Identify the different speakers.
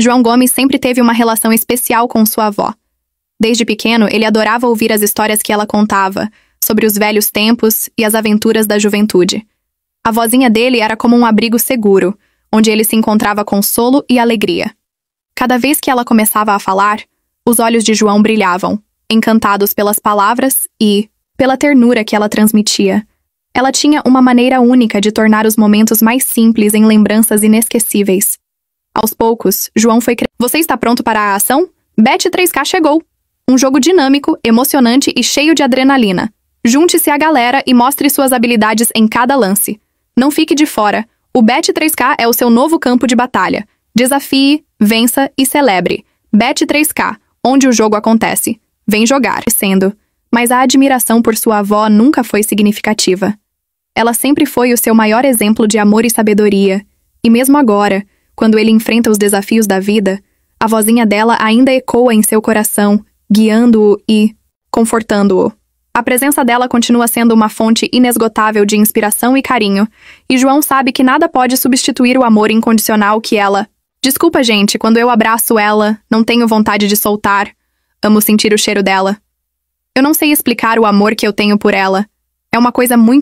Speaker 1: João Gomes sempre teve uma relação especial com sua avó. Desde pequeno, ele adorava ouvir as histórias que ela contava, sobre os velhos tempos e as aventuras da juventude. A vozinha dele era como um abrigo seguro, onde ele se encontrava consolo e alegria. Cada vez que ela começava a falar, os olhos de João brilhavam, encantados pelas palavras e pela ternura que ela transmitia. Ela tinha uma maneira única de tornar os momentos mais simples em lembranças inesquecíveis. Aos poucos, João foi cre... Você está pronto para a ação? Bet 3K chegou! Um jogo dinâmico, emocionante e cheio de adrenalina. Junte-se à galera e mostre suas habilidades em cada lance. Não fique de fora. O Bet 3K é o seu novo campo de batalha. Desafie, vença e celebre. Bet 3K, onde o jogo acontece. Vem jogar, sendo. Mas a admiração por sua avó nunca foi significativa. Ela sempre foi o seu maior exemplo de amor e sabedoria. E mesmo agora, quando ele enfrenta os desafios da vida, a vozinha dela ainda ecoa em seu coração, guiando-o e confortando-o. A presença dela continua sendo uma fonte inesgotável de inspiração e carinho, e João sabe que nada pode substituir o amor incondicional que ela. Desculpa, gente, quando eu abraço ela, não tenho vontade de soltar. Amo sentir o cheiro dela. Eu não sei explicar o amor que eu tenho por ela. É uma coisa muito